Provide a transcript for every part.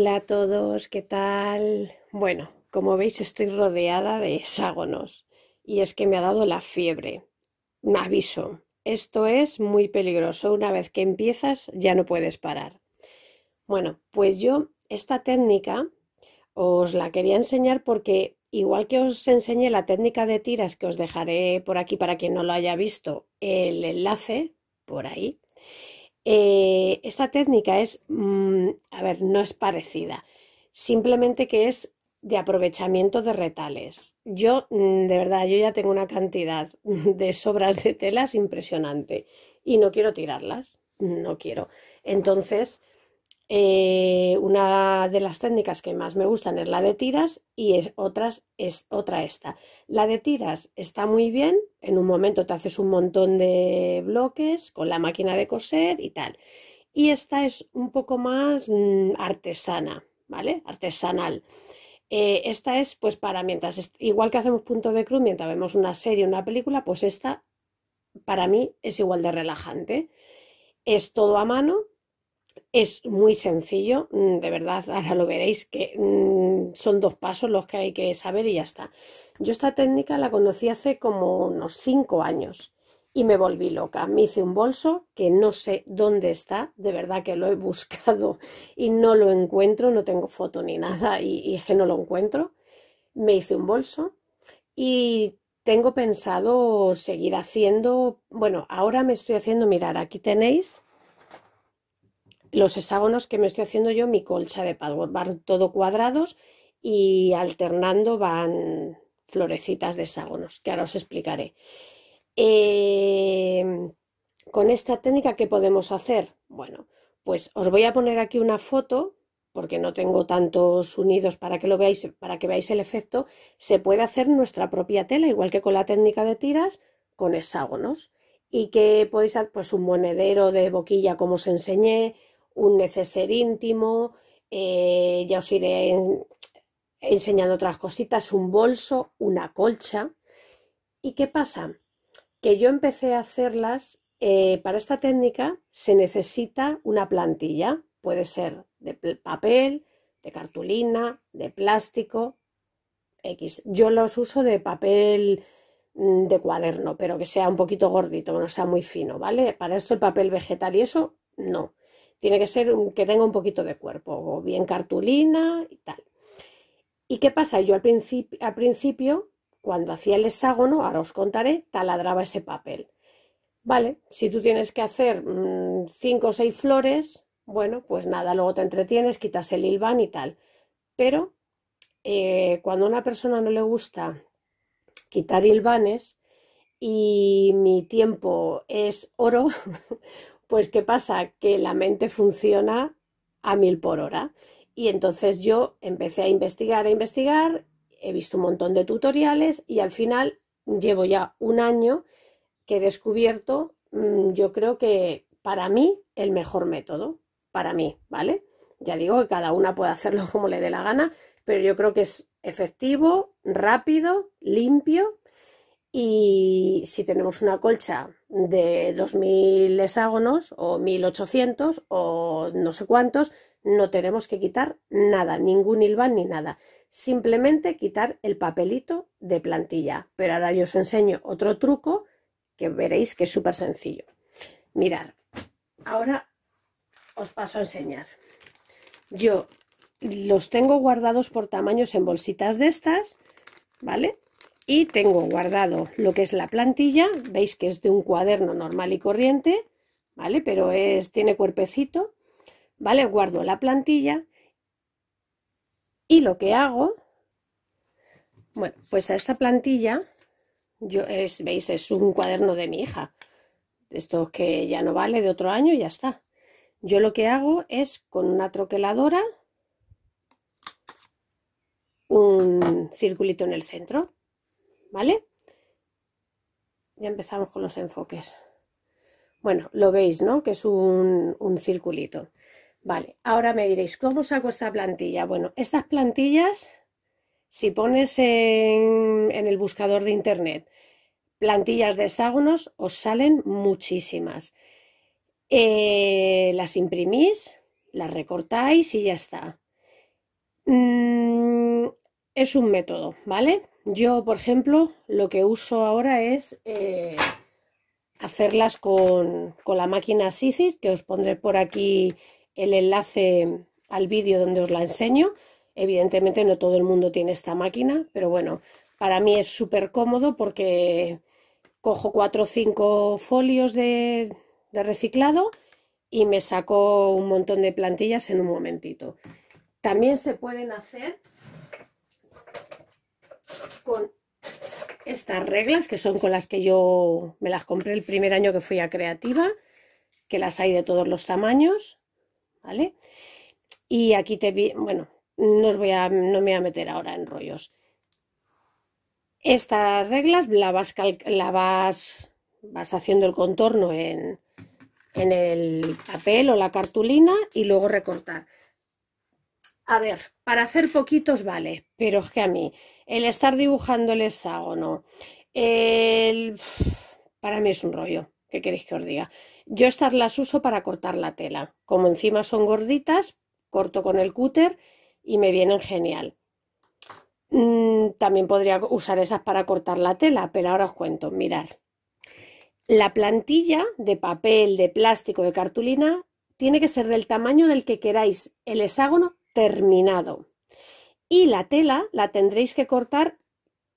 Hola a todos, ¿qué tal? Bueno, como veis estoy rodeada de hexágonos y es que me ha dado la fiebre. Un aviso, esto es muy peligroso, una vez que empiezas ya no puedes parar. Bueno, pues yo esta técnica os la quería enseñar porque igual que os enseñé la técnica de tiras que os dejaré por aquí para quien no lo haya visto, el enlace por ahí, eh, esta técnica es, mm, a ver, no es parecida, simplemente que es de aprovechamiento de retales. Yo, mm, de verdad, yo ya tengo una cantidad de sobras de telas impresionante y no quiero tirarlas, no quiero. Entonces, eh, una de las técnicas que más me gustan es la de tiras y es, otras, es otra esta. La de tiras está muy bien, en un momento te haces un montón de bloques con la máquina de coser y tal. Y esta es un poco más mm, artesana, ¿vale? Artesanal. Eh, esta es pues para mientras, igual que hacemos punto de cruz, mientras vemos una serie, una película, pues esta para mí es igual de relajante. Es todo a mano, es muy sencillo, mm, de verdad, ahora lo veréis, que mm, son dos pasos los que hay que saber y ya está. Yo esta técnica la conocí hace como unos cinco años y me volví loca. Me hice un bolso que no sé dónde está, de verdad que lo he buscado y no lo encuentro, no tengo foto ni nada y, es que no lo encuentro. Me hice un bolso y tengo pensado seguir haciendo, bueno, ahora me estoy haciendo, mirar, aquí tenéis los hexágonos que me estoy haciendo yo mi colcha de patchwork. Van todo cuadrados y alternando van florecitas de hexágonos, que ahora os explicaré. Eh, con esta técnica, ¿qué podemos hacer? Bueno, pues os voy a poner aquí una foto, porque no tengo tantos unidos para que lo veáis, para que veáis el efecto. Se puede hacer nuestra propia tela, igual que con la técnica de tiras, con hexágonos. Y que podéis hacer pues un monedero de boquilla, como os enseñé, un neceser íntimo, eh, ya os iré enseñando otras cositas, un bolso, una colcha. ¿Y qué pasa? Que yo empecé a hacerlas, eh, para esta técnica se necesita una plantilla, puede ser de papel, de cartulina, de plástico, X. Yo los uso de papel mm, de cuaderno, pero que sea un poquito gordito, no sea muy fino, ¿vale? Para esto el papel vegetal y eso, no. Tiene que ser que tenga un poquito de cuerpo, o bien cartulina y tal. ¿Y qué pasa? Yo al, al principio, cuando hacía el hexágono, ahora os contaré, taladraba ese papel. Vale, si tú tienes que hacer mm, cinco o seis flores, bueno, pues nada, luego te entretienes, quitas el hilván y tal. Pero eh, cuando a una persona no le gusta quitar hilvanes y mi tiempo es oro, Pues ¿qué pasa? Que la mente funciona a mil por hora. Y entonces yo empecé a investigar, a investigar, he visto un montón de tutoriales y al final llevo ya un año que he descubierto, mm, yo creo que para mí el mejor método, para mí, ¿vale? Ya digo que cada una puede hacerlo como le dé la gana, pero yo creo que es efectivo, rápido, limpio y si tenemos una colcha de 2.000 hexágonos o 1.800 o no sé cuántos, no tenemos que quitar nada, ningún hilván ni nada. Simplemente quitar el papelito de plantilla. Pero ahora yo os enseño otro truco que veréis que es súper sencillo. Mirad, ahora os paso a enseñar. Yo los tengo guardados por tamaños en bolsitas de estas, ¿vale? y tengo guardado lo que es la plantilla, veis que es de un cuaderno normal y corriente, ¿vale? Pero es, tiene cuerpecito, ¿vale? Guardo la plantilla y lo que hago, bueno, pues a esta plantilla, yo es, veis, es un cuaderno de mi hija, esto que ya no vale de otro año, ya está. Yo lo que hago es con una troqueladora, un circulito en el centro, ¿vale? Ya empezamos con los enfoques. Bueno, lo veis, ¿no? Que es un, circulito. Vale, ahora me diréis, ¿cómo saco esta plantilla? Bueno, estas plantillas, si pones en, el buscador de internet plantillas de hexágonos, os salen muchísimas. Eh, las imprimís, las recortáis y ya está. Mm, es un método, ¿vale? Yo, por ejemplo, lo que uso ahora es eh, hacerlas con, la máquina Sisis, que os pondré por aquí el enlace al vídeo donde os la enseño. Evidentemente no todo el mundo tiene esta máquina, pero bueno, para mí es súper cómodo porque cojo cuatro o cinco folios de, de reciclado y me saco un montón de plantillas en un momentito. También se pueden hacer con estas reglas, que son con las que yo me las compré el primer año que fui a Creativa, que las hay de todos los tamaños, ¿vale? Y aquí te bueno, no, voy a, no me voy a meter ahora en rollos. Estas reglas la vas, vas, vas haciendo el contorno en el papel o la cartulina y luego recortar a ver, para hacer poquitos vale, pero es que a mí, el estar dibujando el hexágono, para mí es un rollo, ¿qué queréis que os diga? Yo estas las uso para cortar la tela, como encima son gorditas, corto con el cúter y me vienen genial. Mm, también podría usar esas para cortar la tela, pero ahora os cuento, mirad. La plantilla de papel, de plástico, de cartulina, tiene que ser del tamaño del que queráis el hexágono terminado. Y la tela la tendréis que cortar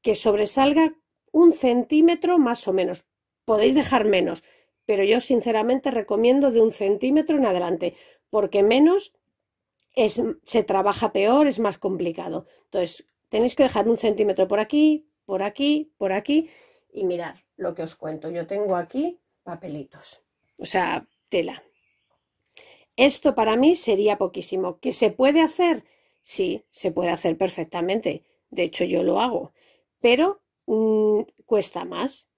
que sobresalga un centímetro más o menos. Podéis dejar menos, pero yo sinceramente recomiendo de un centímetro en adelante, porque menos se trabaja peor, es más complicado. Entonces, tenéis que dejar un centímetro por aquí, por aquí, por aquí, y mirar lo que os cuento. Yo tengo aquí papelitos, o sea, tela. Esto para mí sería poquísimo. ¿Que se puede hacer? Sí, se puede hacer perfectamente. De hecho, yo lo hago. Pero mm, cuesta más.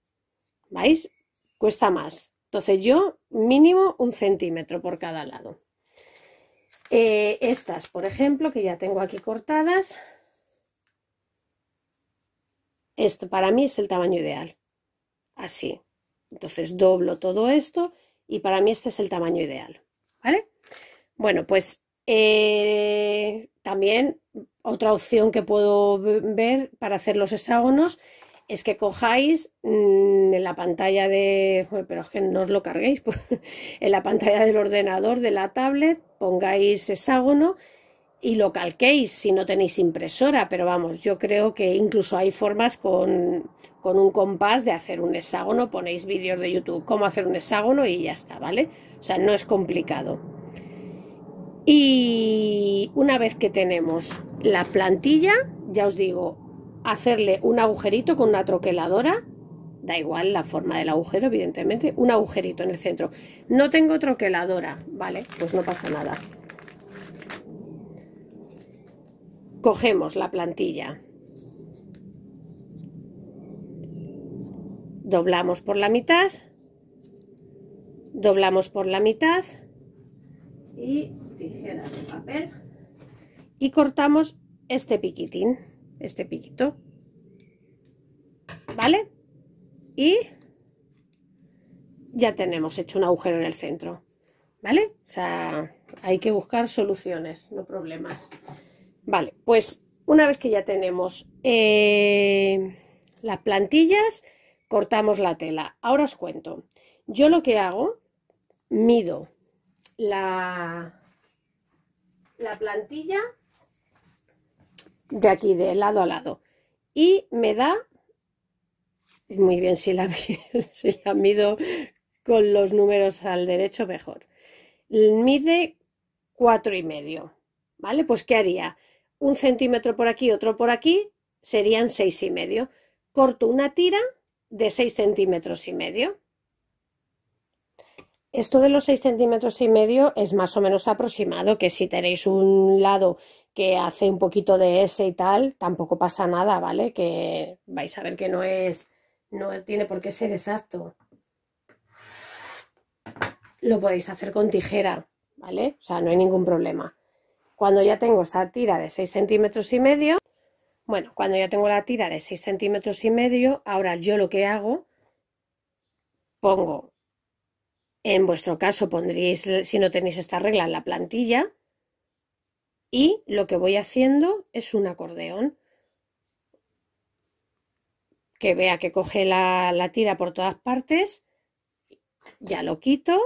¿Veis? Cuesta más. Entonces yo mínimo un centímetro por cada lado. Eh, estas, por ejemplo, que ya tengo aquí cortadas. Esto para mí es el tamaño ideal. Así. Entonces doblo todo esto y para mí este es el tamaño ideal. ¿vale? Bueno, pues eh, también otra opción que puedo ver para hacer los hexágonos es que cojáis mm, en la pantalla de, pero es que no os lo carguéis, en la pantalla del ordenador, de la tablet, pongáis hexágono y lo calquéis si no tenéis impresora, pero vamos, yo creo que incluso hay formas con, con un compás de hacer un hexágono, ponéis vídeos de YouTube, cómo hacer un hexágono y ya está, ¿vale? O sea, no es complicado. Y una vez que tenemos la plantilla, ya os digo, hacerle un agujerito con una troqueladora, da igual la forma del agujero, evidentemente, un agujerito en el centro. No tengo troqueladora, vale, pues no pasa nada. Cogemos la plantilla. Doblamos por la mitad. Doblamos por la mitad. Y tijeras de papel. Y cortamos este piquitín, este piquito. ¿Vale? Y ya tenemos hecho un agujero en el centro. ¿Vale? O sea, hay que buscar soluciones, no problemas. Vale, pues una vez que ya tenemos eh, las plantillas, cortamos la tela. Ahora os cuento. Yo lo que hago, mido la, plantilla de aquí, de lado a lado. Y me da, muy bien, si la, si la mido con los números al derecho, mejor. Mide cuatro y medio. ¿Vale? Pues ¿qué haría? un centímetro por aquí, otro por aquí, serían seis y medio. Corto una tira de seis centímetros y medio. Esto de los seis centímetros y medio es más o menos aproximado, que si tenéis un lado que hace un poquito de ese y tal, tampoco pasa nada, ¿vale? Que vais a ver que no es, no tiene por qué ser exacto. Lo podéis hacer con tijera, ¿vale? O sea, no hay ningún problema. Cuando ya tengo esa tira de 6 centímetros y medio, bueno, cuando ya tengo la tira de 6 centímetros y medio, ahora yo lo que hago, pongo, en vuestro caso pondréis si no tenéis esta regla, en la plantilla, y lo que voy haciendo es un acordeón que vea que coge la, la tira por todas partes, ya lo quito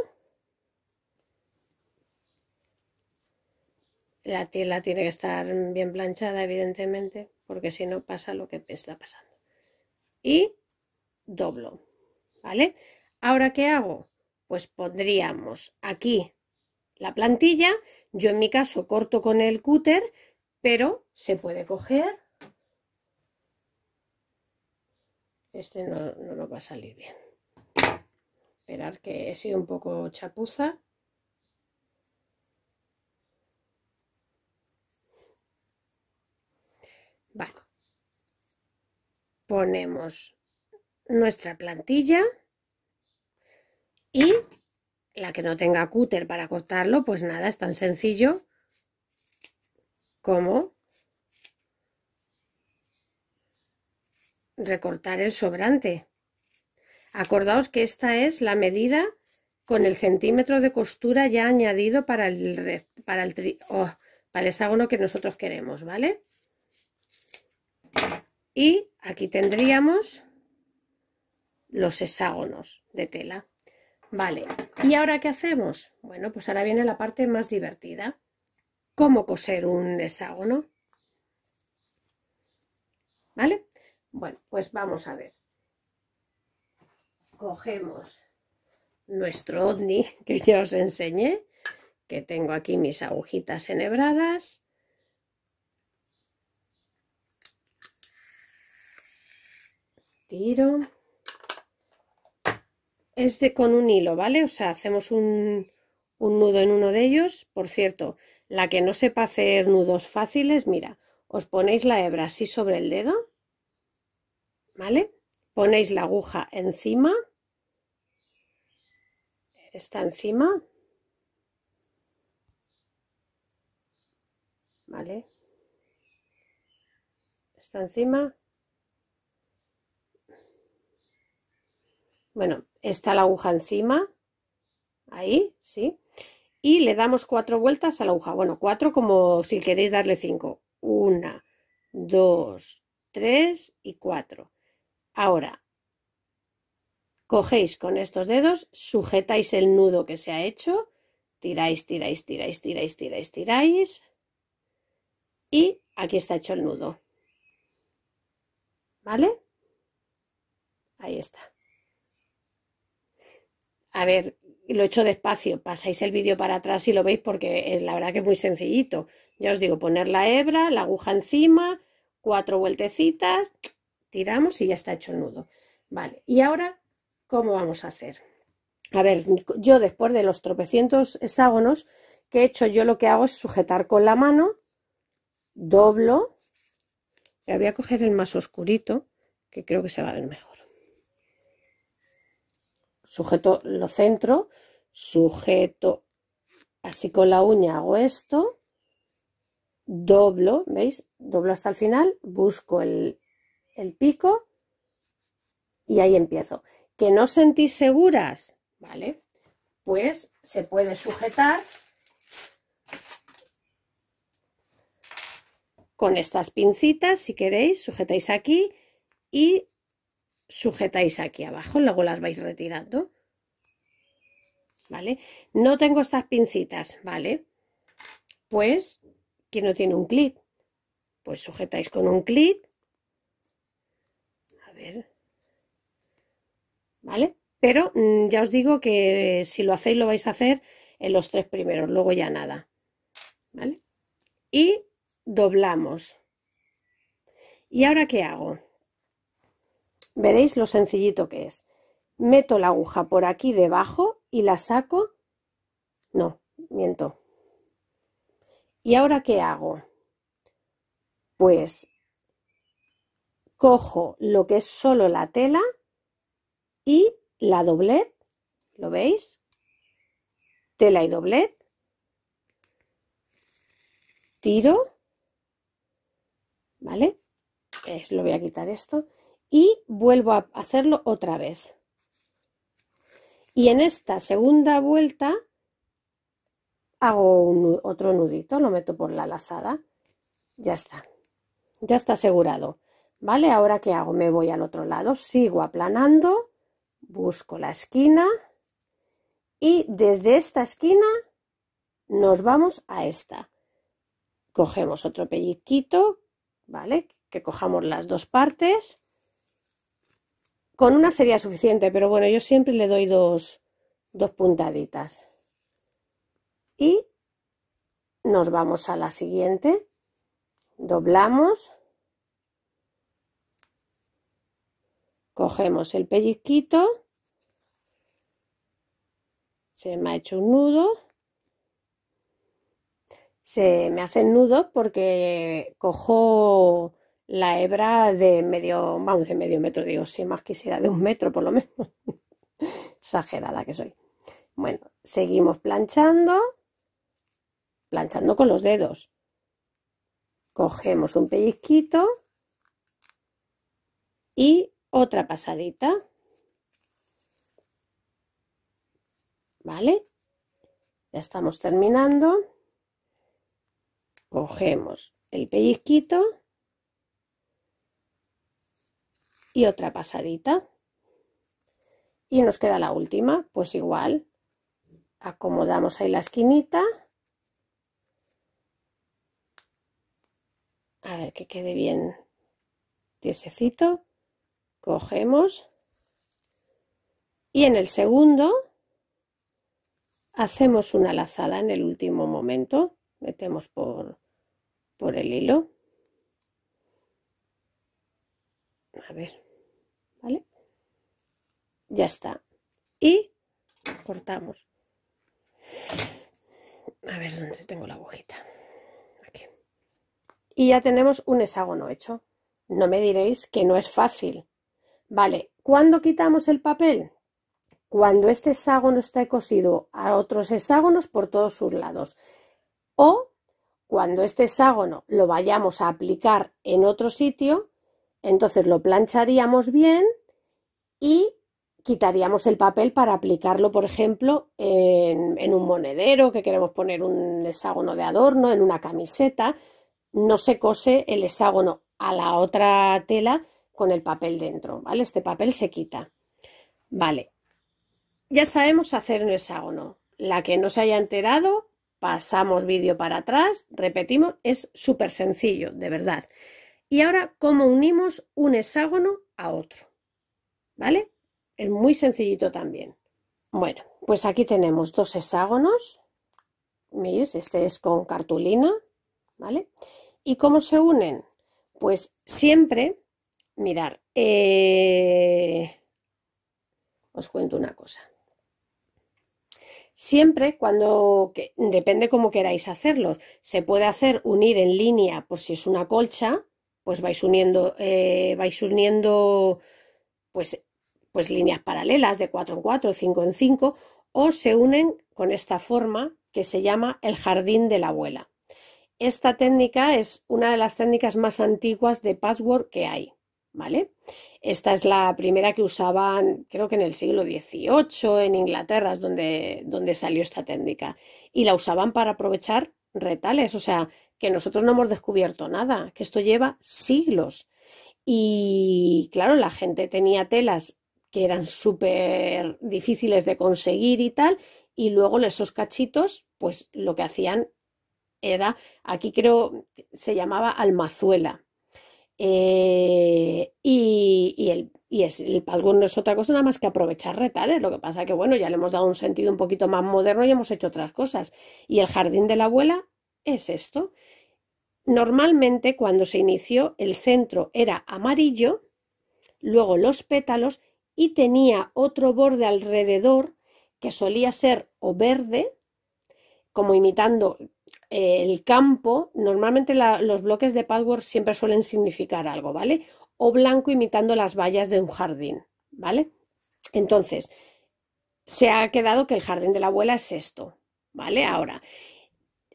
La tela tiene que estar bien planchada, evidentemente, porque si no pasa lo que está pasando. Y doblo, ¿vale? Ahora, ¿qué hago? Pues pondríamos aquí la plantilla. Yo en mi caso corto con el cúter, pero se puede coger. Este no, nos va a salir bien. Esperar que he sido un poco chapuza. Vale. Ponemos nuestra plantilla y la que no tenga cúter para cortarlo, pues nada, es tan sencillo como recortar el sobrante. Acordaos que esta es la medida con el centímetro de costura ya añadido para el, para el, oh, para el hexágono que nosotros queremos, ¿vale? Y aquí tendríamos los hexágonos de tela. Vale, ¿y ahora qué hacemos? Bueno, pues ahora viene la parte más divertida. ¿Cómo coser un hexágono? ¿Vale? Bueno, pues vamos a ver. Cogemos nuestro ovni que ya os enseñé, que tengo aquí mis agujitas enhebradas tiro. Es de con un hilo, ¿vale? O sea, hacemos un, un nudo en uno de ellos. Por cierto, la que no sepa hacer nudos fáciles, mira, os ponéis la hebra así sobre el dedo, ¿vale? Ponéis la aguja encima, está encima, ¿vale? Está encima Bueno, está la aguja encima, ahí, sí, y le damos cuatro vueltas a la aguja. Bueno, cuatro como si queréis darle cinco. Una, dos, tres y cuatro. Ahora, cogéis con estos dedos, sujetáis el nudo que se ha hecho, tiráis, tiráis, tiráis, tiráis, tiráis, tiráis, y aquí está hecho el nudo. ¿Vale? Ahí está a ver, lo he hecho despacio, pasáis el vídeo para atrás y lo veis porque es, la verdad que es muy sencillito. Ya os digo, poner la hebra, la aguja encima, cuatro vueltecitas, tiramos y ya está hecho el nudo. Vale, y ahora, ¿cómo vamos a hacer? A ver, yo después de los tropecientos hexágonos que he hecho, yo lo que hago es sujetar con la mano, doblo, voy a coger el más oscurito, que creo que se va a ver mejor sujeto lo centro, sujeto así con la uña hago esto, doblo, ¿veis? Doblo hasta el final, busco el, el pico y ahí empiezo. ¿Que no os sentís seguras? ¿Vale? Pues se puede sujetar con estas pincitas, si queréis, sujetáis aquí y sujetáis aquí abajo, luego las vais retirando. ¿Vale? No tengo estas pincitas, ¿vale? Pues, ¿quién no tiene un clip? Pues sujetáis con un clip A ver. ¿Vale? Pero mm, ya os digo que si lo hacéis lo vais a hacer en los tres primeros, luego ya nada. ¿Vale? Y doblamos. ¿Y ahora qué hago? Veréis lo sencillito que es. Meto la aguja por aquí debajo y la saco. No, miento. ¿Y ahora qué hago? Pues cojo lo que es solo la tela y la doblet. ¿Lo veis? Tela y doblet. Tiro. ¿Vale? Es, lo voy a quitar esto y vuelvo a hacerlo otra vez. Y en esta segunda vuelta hago otro nudito, lo meto por la lazada. Ya está. Ya está asegurado. ¿Vale? Ahora qué hago? Me voy al otro lado, sigo aplanando, busco la esquina y desde esta esquina nos vamos a esta. Cogemos otro pellizquito, ¿vale? Que cojamos las dos partes con una sería suficiente, pero bueno, yo siempre le doy dos, dos puntaditas. Y nos vamos a la siguiente. Doblamos. Cogemos el pellizquito. Se me ha hecho un nudo. Se me hacen nudos porque cojo la hebra de medio, vamos, de medio metro, digo, si más quisiera, de un metro por lo menos. Exagerada que soy. Bueno, seguimos planchando, planchando con los dedos. Cogemos un pellizquito y otra pasadita. ¿Vale? Ya estamos terminando. Cogemos el pellizquito y otra pasadita. Y nos queda la última, pues igual, acomodamos ahí la esquinita. A ver que quede bien tiesecito. Cogemos. Y en el segundo hacemos una lazada en el último momento. Metemos por, por el hilo. A ver. Ya está. Y cortamos. A ver dónde tengo la agujita. Aquí. Y ya tenemos un hexágono hecho. No me diréis que no es fácil. Vale, ¿cuándo quitamos el papel? Cuando este hexágono está cosido a otros hexágonos por todos sus lados. O cuando este hexágono lo vayamos a aplicar en otro sitio, entonces lo plancharíamos bien y quitaríamos el papel para aplicarlo, por ejemplo, en, un monedero que queremos poner un hexágono de adorno, en una camiseta. No se cose el hexágono a la otra tela con el papel dentro, ¿vale? Este papel se quita. Vale, ya sabemos hacer un hexágono. La que no se haya enterado, pasamos vídeo para atrás, repetimos, es súper sencillo, de verdad. Y ahora, ¿cómo unimos un hexágono a otro? ¿Vale? es muy sencillito también. Bueno, pues aquí tenemos dos hexágonos. ¿Veis? este es con cartulina, ¿vale? ¿Y cómo se unen? Pues siempre, mirar, eh, os cuento una cosa. Siempre cuando, que, depende cómo queráis hacerlo. se puede hacer unir en línea por si es una colcha, pues vais uniendo, eh, vais uniendo pues pues, líneas paralelas de 4 en 4, 5 en 5 o se unen con esta forma que se llama el jardín de la abuela. Esta técnica es una de las técnicas más antiguas de password que hay, ¿vale? Esta es la primera que usaban, creo que en el siglo XVIII, en Inglaterra es donde salió esta técnica. Y la usaban para aprovechar retales, o sea, que nosotros no hemos descubierto nada, que esto lleva siglos. Y claro, la gente tenía telas que eran súper difíciles de conseguir y tal, y luego esos cachitos, pues lo que hacían era, aquí creo, se llamaba almazuela. Eh, y, el, y el palgón no es otra cosa nada más que aprovechar retales. Lo que pasa que, bueno, ya le hemos dado un sentido un poquito más moderno y hemos hecho otras cosas. Y el jardín de la abuela es esto. Normalmente, cuando se inició, el centro era amarillo, luego los pétalos y tenía otro borde alrededor que solía ser o verde, como imitando eh, el campo, normalmente los bloques de password siempre suelen significar algo, ¿vale? O blanco imitando las vallas de un jardín, ¿vale? Entonces, se ha quedado que el jardín de la abuela es esto, ¿vale? Ahora,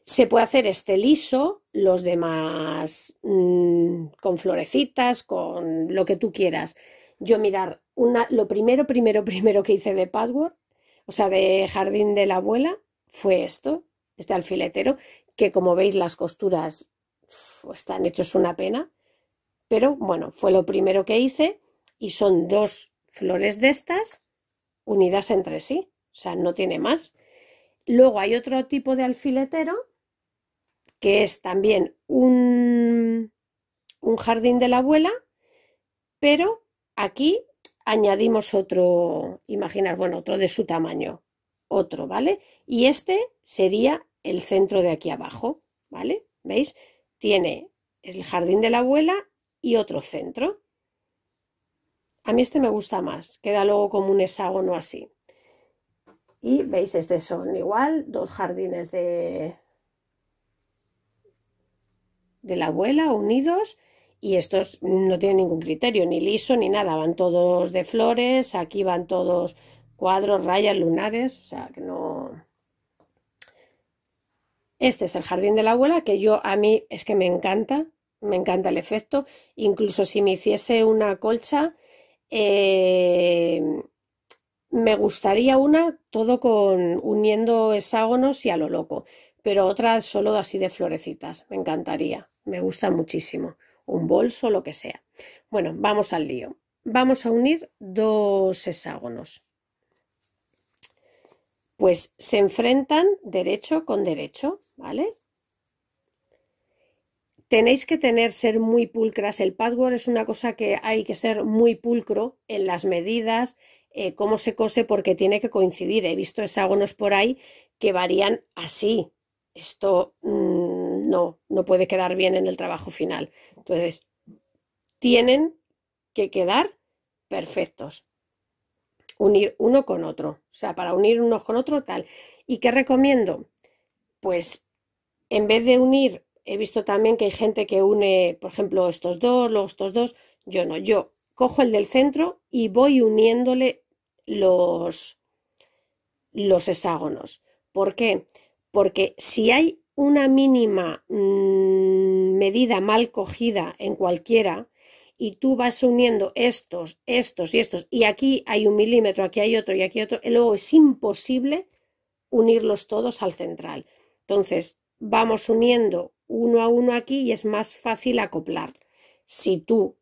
se puede hacer este liso, los demás mm, con florecitas, con lo que tú quieras yo mirar una, lo primero, primero, primero que hice de password, o sea, de jardín de la abuela, fue esto, este alfiletero, que como veis las costuras están hechos una pena, pero bueno, fue lo primero que hice y son dos flores de estas unidas entre sí, o sea, no tiene más. Luego hay otro tipo de alfiletero que es también un, un jardín de la abuela, pero Aquí añadimos otro, imaginar, bueno, otro de su tamaño, otro, ¿vale? Y este sería el centro de aquí abajo, ¿vale? ¿Veis? Tiene el jardín de la abuela y otro centro. A mí este me gusta más, queda luego como un hexágono así. Y veis, este son igual, dos jardines de, de la abuela unidos y estos no tienen ningún criterio, ni liso ni nada, van todos de flores, aquí van todos cuadros, rayas, lunares, o sea que no... Este es el jardín de la abuela que yo a mí es que me encanta, me encanta el efecto, incluso si me hiciese una colcha, eh, me gustaría una todo con uniendo hexágonos y a lo loco, pero otra solo así de florecitas, me encantaría, me gusta muchísimo un bolso, lo que sea. Bueno, vamos al lío. Vamos a unir dos hexágonos. Pues se enfrentan derecho con derecho, ¿vale? Tenéis que tener, ser muy pulcras. El password es una cosa que hay que ser muy pulcro en las medidas, eh, cómo se cose, porque tiene que coincidir. He visto hexágonos por ahí que varían así. Esto mm, no, puede quedar bien en el trabajo final. Entonces, tienen que quedar perfectos, unir uno con otro, o sea, para unir unos con otro tal. ¿Y qué recomiendo? Pues en vez de unir, he visto también que hay gente que une, por ejemplo, estos dos, luego estos dos, yo no, yo cojo el del centro y voy uniéndole los, los hexágonos. ¿Por qué? Porque si hay una mínima mm, medida mal cogida en cualquiera y tú vas uniendo estos, estos y estos, y aquí hay un milímetro, aquí hay otro y aquí otro, y luego es imposible unirlos todos al central. Entonces, vamos uniendo uno a uno aquí y es más fácil acoplar. Si tú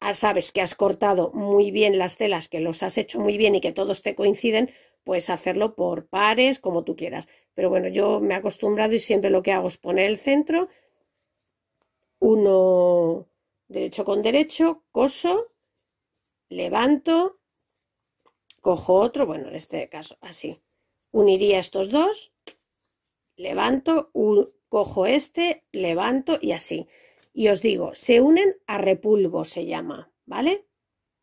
ah, sabes que has cortado muy bien las telas, que los has hecho muy bien y que todos te coinciden, Puedes hacerlo por pares, como tú quieras. Pero bueno, yo me he acostumbrado y siempre lo que hago es poner el centro, uno derecho con derecho, coso, levanto, cojo otro, bueno, en este caso así. Uniría estos dos, levanto, cojo este, levanto y así. Y os digo, se unen a repulgo, se llama, ¿vale?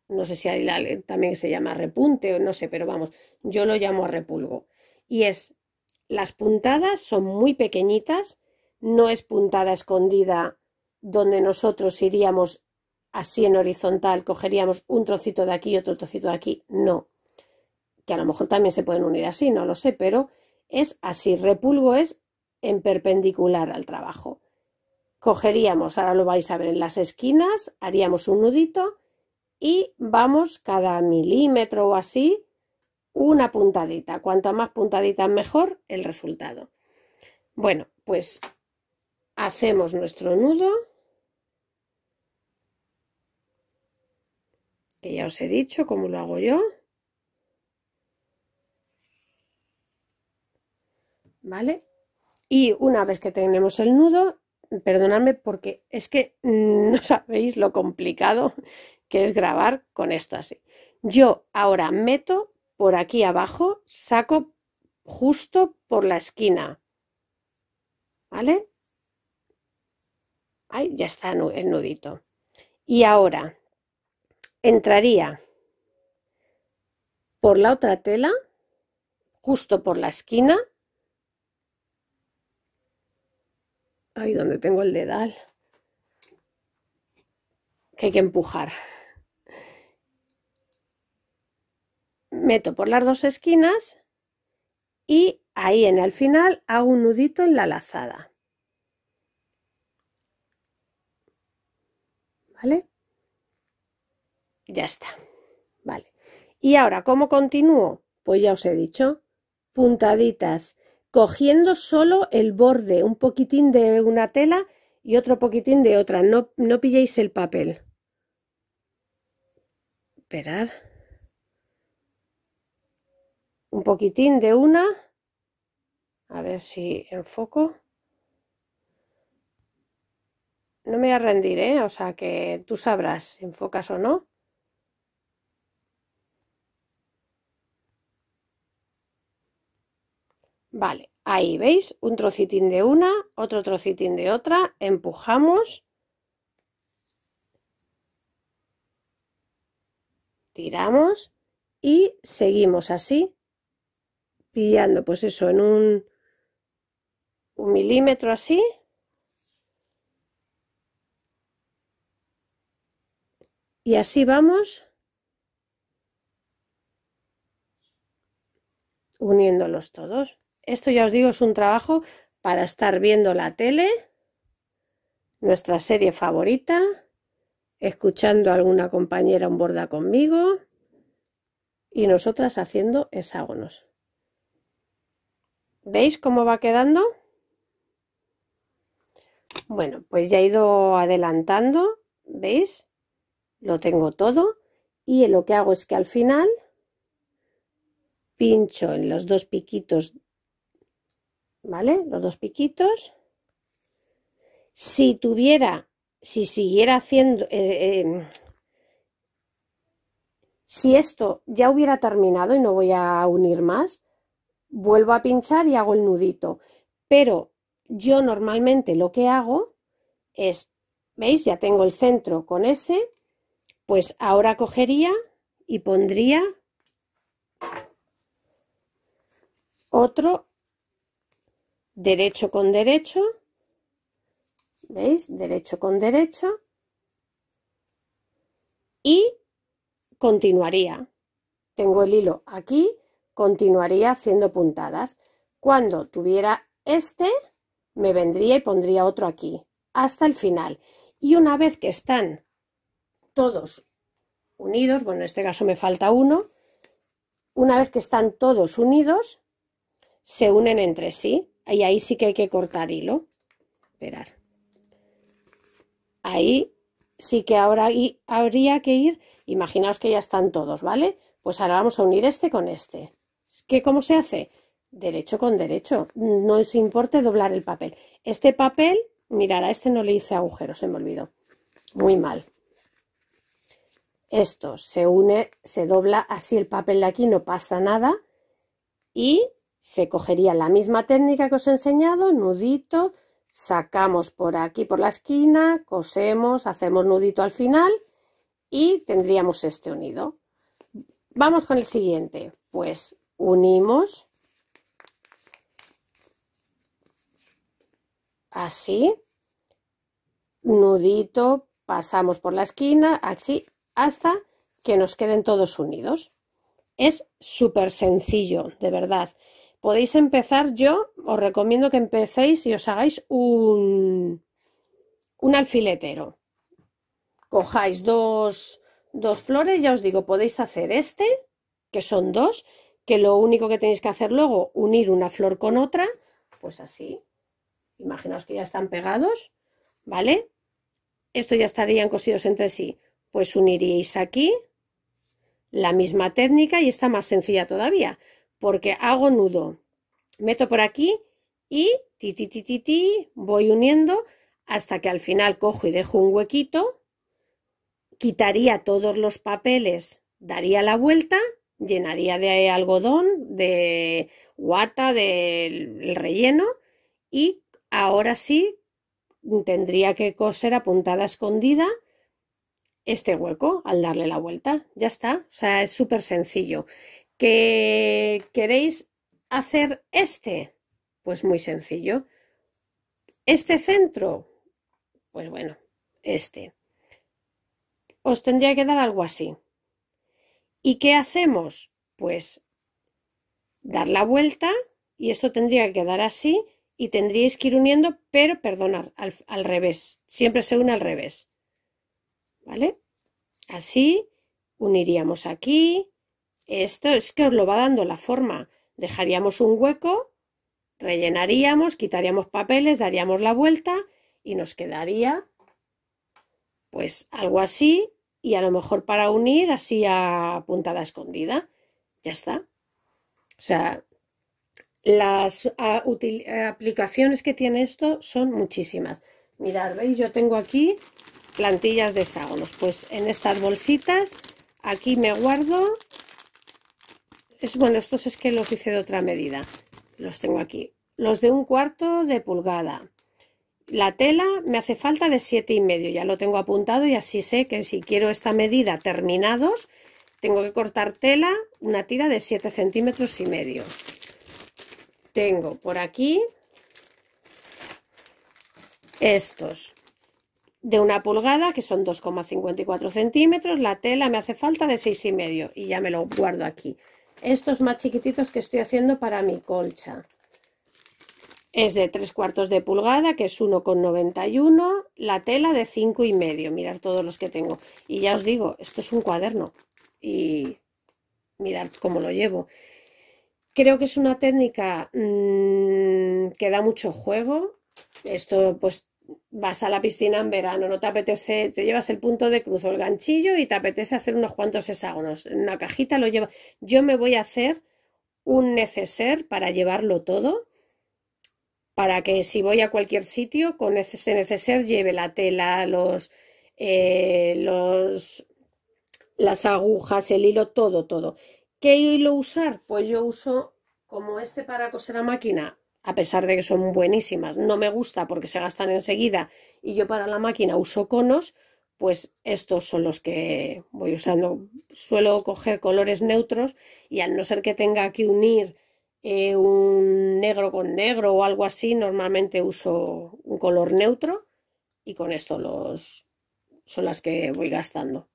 no sé si hay también también se llama repunte o no sé, pero vamos, yo lo llamo repulgo. Y es, las puntadas son muy pequeñitas, no es puntada escondida donde nosotros iríamos así en horizontal, cogeríamos un trocito de aquí y otro trocito de aquí, no. Que a lo mejor también se pueden unir así, no lo sé, pero es así, repulgo es en perpendicular al trabajo. Cogeríamos, ahora lo vais a ver en las esquinas, haríamos un nudito, y vamos cada milímetro o así una puntadita. Cuanto más puntaditas mejor el resultado. Bueno, pues hacemos nuestro nudo. Que ya os he dicho cómo lo hago yo. ¿Vale? Y una vez que tenemos el nudo, perdonadme porque es que no sabéis lo complicado que es grabar con esto así. Yo ahora meto por aquí abajo, saco justo por la esquina. ¿Vale? Ahí ya está el nudito. Y ahora entraría por la otra tela, justo por la esquina. Ahí donde tengo el dedal. Que hay que empujar. meto por las dos esquinas y ahí en el final hago un nudito en la lazada. ¿Vale? Ya está. Vale. Y ahora, ¿cómo continúo? Pues ya os he dicho, puntaditas, cogiendo solo el borde, un poquitín de una tela y otro poquitín de otra. No, no pilléis el papel. Esperar un poquitín de una, a ver si enfoco. No me voy a rendir, ¿eh? O sea que tú sabrás si enfocas o no. Vale, ahí veis, un trocitín de una, otro trocitín de otra, empujamos. Tiramos y seguimos así pillando, pues eso, en un, un milímetro así. Y así vamos uniéndolos todos. Esto ya os digo, es un trabajo para estar viendo la tele, nuestra serie favorita, escuchando a alguna compañera en borda conmigo y nosotras haciendo hexágonos. ¿Veis cómo va quedando? Bueno, pues ya he ido adelantando, ¿veis? Lo tengo todo y lo que hago es que al final pincho en los dos piquitos, ¿vale? Los dos piquitos. Si tuviera, si siguiera haciendo, eh, eh, si esto ya hubiera terminado y no voy a unir más, vuelvo a pinchar y hago el nudito. Pero yo normalmente lo que hago es, ¿veis? Ya tengo el centro con ese, pues ahora cogería y pondría otro derecho con derecho, ¿veis? Derecho con derecho y continuaría. Tengo el hilo aquí continuaría haciendo puntadas. Cuando tuviera este, me vendría y pondría otro aquí, hasta el final. Y una vez que están todos unidos, bueno, en este caso me falta uno, una vez que están todos unidos, se unen entre sí. Y ahí sí que hay que cortar hilo. Esperar. Ahí sí que ahora habría que ir, imaginaos que ya están todos, ¿vale? Pues ahora vamos a unir este con este. ¿Qué, ¿Cómo se hace? Derecho con derecho. No os importe doblar el papel. Este papel, mirar, a este no le hice agujeros, se me olvidó. Muy mal. Esto se une, se dobla así el papel de aquí, no pasa nada. Y se cogería la misma técnica que os he enseñado, nudito, sacamos por aquí, por la esquina, cosemos, hacemos nudito al final y tendríamos este unido. Vamos con el siguiente. Pues unimos así, nudito, pasamos por la esquina, así, hasta que nos queden todos unidos. Es súper sencillo, de verdad. Podéis empezar, yo os recomiendo que empecéis y os hagáis un, un alfiletero. Cojáis dos, dos flores, ya os digo, podéis hacer este, que son dos, que lo único que tenéis que hacer luego, unir una flor con otra, pues así. Imaginaos que ya están pegados, ¿vale? Esto ya estarían cosidos entre sí. Pues uniríais aquí la misma técnica y está más sencilla todavía, porque hago nudo, meto por aquí y ti, ti, ti, ti, ti, voy uniendo hasta que al final cojo y dejo un huequito, quitaría todos los papeles, daría la vuelta llenaría de algodón, de guata, del relleno y ahora sí tendría que coser a puntada escondida este hueco al darle la vuelta. Ya está, o sea, es súper sencillo. ¿Que queréis hacer este? Pues muy sencillo. ¿Este centro? Pues bueno, este. Os tendría que dar algo así. ¿Y qué hacemos? Pues dar la vuelta y esto tendría que quedar así y tendríais que ir uniendo, pero perdonad, al, revés, siempre se une al revés. ¿Vale? Así uniríamos aquí. Esto es que os lo va dando la forma. Dejaríamos un hueco, rellenaríamos, quitaríamos papeles, daríamos la vuelta y nos quedaría pues algo así y a lo mejor para unir así a puntada escondida. Ya está. O sea, las aplicaciones que tiene esto son muchísimas. Mirad, veis, yo tengo aquí plantillas de hexágonos. Pues en estas bolsitas, aquí me guardo. Es, bueno, estos es que los hice de otra medida. Los tengo aquí. Los de un cuarto de pulgada la tela me hace falta de siete y medio, ya lo tengo apuntado y así sé que si quiero esta medida terminados, tengo que cortar tela una tira de 7 centímetros y medio. Tengo por aquí estos de una pulgada, que son 2,54 centímetros, la tela me hace falta de seis y medio y ya me lo guardo aquí. Estos más chiquititos que estoy haciendo para mi colcha. Es de tres cuartos de pulgada, que es 1,91, la tela de 5 y medio, mirad todos los que tengo. Y ya os digo, esto es un cuaderno y mirad cómo lo llevo. Creo que es una técnica mm, que da mucho juego. Esto pues vas a la piscina en verano, no te apetece, te llevas el punto de cruzo, el ganchillo y te apetece hacer unos cuantos hexágonos. En una cajita lo llevo. Yo me voy a hacer un neceser para llevarlo todo para que si voy a cualquier sitio con ese neceser lleve la tela, los, eh, los, las agujas, el hilo, todo, todo. ¿Qué hilo usar? Pues yo uso como este para coser a máquina, a pesar de que son buenísimas. No me gusta porque se gastan enseguida y yo para la máquina uso conos, pues estos son los que voy usando. Suelo coger colores neutros y al no ser que tenga que unir eh, un negro con negro o algo así, normalmente uso un color neutro y con esto los, son las que voy gastando.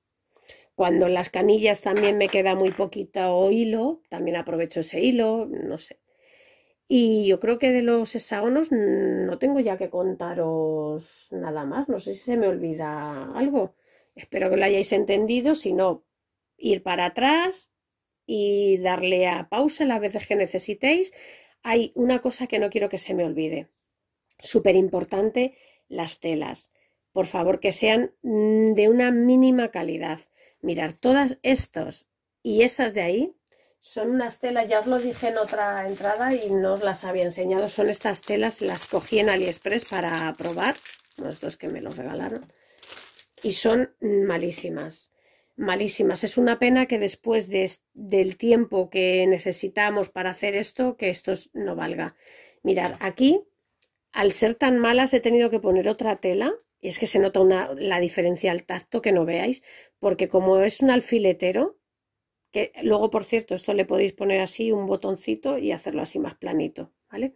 Cuando en las canillas también me queda muy poquito hilo, también aprovecho ese hilo, no sé. Y yo creo que de los hexágonos no tengo ya que contaros nada más. No sé si se me olvida algo. Espero que lo hayáis entendido. Si no, ir para atrás, y darle a pausa las veces que necesitéis. Hay una cosa que no quiero que se me olvide. Súper importante, las telas. Por favor, que sean mm, de una mínima calidad. Mirar, todas estas y esas de ahí son unas telas, ya os lo dije en otra entrada y no os las había enseñado. Son estas telas, las cogí en AliExpress para probar. Los dos que me los regalaron. Y son malísimas malísimas. Es una pena que después del tiempo que necesitamos para hacer esto, que esto no valga. Mirad, aquí, al ser tan malas, he tenido que poner otra tela. Y es que se nota la diferencia al tacto que no veáis, porque como es un alfiletero, que luego, por cierto, esto le podéis poner así un botoncito y hacerlo así más planito, ¿vale?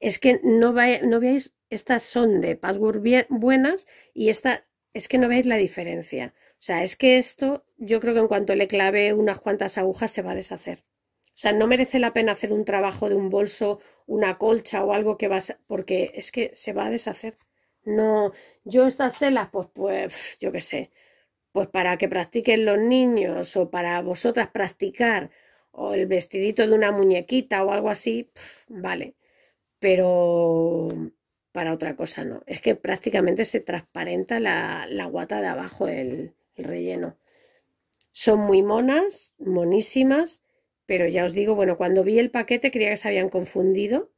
Es que no, veáis, estas son de Pasgur buenas y estas, es que no veis la diferencia. O sea, es que esto yo creo que en cuanto le clave unas cuantas agujas se va a deshacer. O sea, no merece la pena hacer un trabajo de un bolso, una colcha o algo que vas, porque es que se va a deshacer. No, yo estas telas, pues, pues, yo qué sé, pues para que practiquen los niños o para vosotras practicar o el vestidito de una muñequita o algo así, vale. Pero para otra cosa no. Es que prácticamente se transparenta la guata de abajo el, relleno. Son muy monas, monísimas, pero ya os digo, bueno, cuando vi el paquete creía que se habían confundido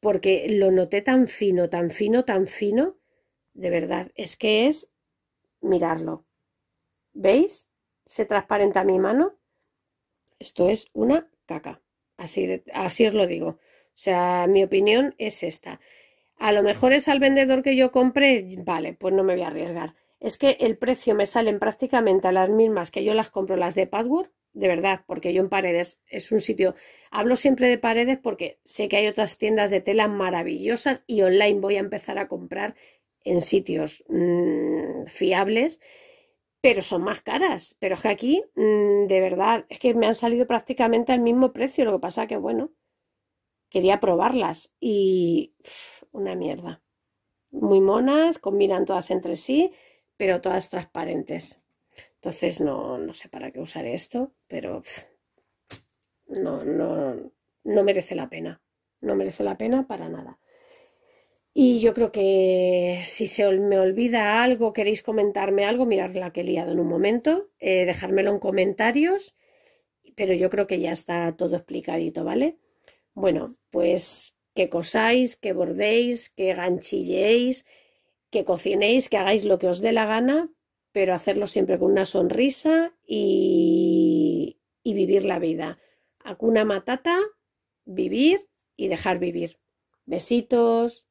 porque lo noté tan fino, tan fino, tan fino, de verdad, es que es mirarlo. ¿Veis? Se transparenta mi mano. Esto es una caca. Así, así os lo digo. O sea, mi opinión es esta. A lo mejor es al vendedor que yo compré, vale, pues no me voy a arriesgar es que el precio me salen prácticamente a las mismas que yo las compro las de Password, de verdad, porque yo en Paredes es un sitio, hablo siempre de Paredes porque sé que hay otras tiendas de tela maravillosas y online voy a empezar a comprar en sitios mm, fiables, pero son más caras. Pero es que aquí, mm, de verdad, es que me han salido prácticamente al mismo precio, lo que pasa que, bueno, quería probarlas y una mierda. Muy monas, combinan todas entre sí pero todas transparentes. Entonces no, no sé para qué usar esto, pero no, no, no merece la pena. No merece la pena para nada. Y yo creo que si se me olvida algo, queréis comentarme algo, mirad la que he liado en un momento, eh, dejármelo en comentarios, pero yo creo que ya está todo explicadito, ¿vale? Bueno, pues que cosáis, que bordéis, que ganchilleéis, que cocinéis, que hagáis lo que os dé la gana, pero hacerlo siempre con una sonrisa y, y vivir la vida. Acuna matata, vivir y dejar vivir. Besitos.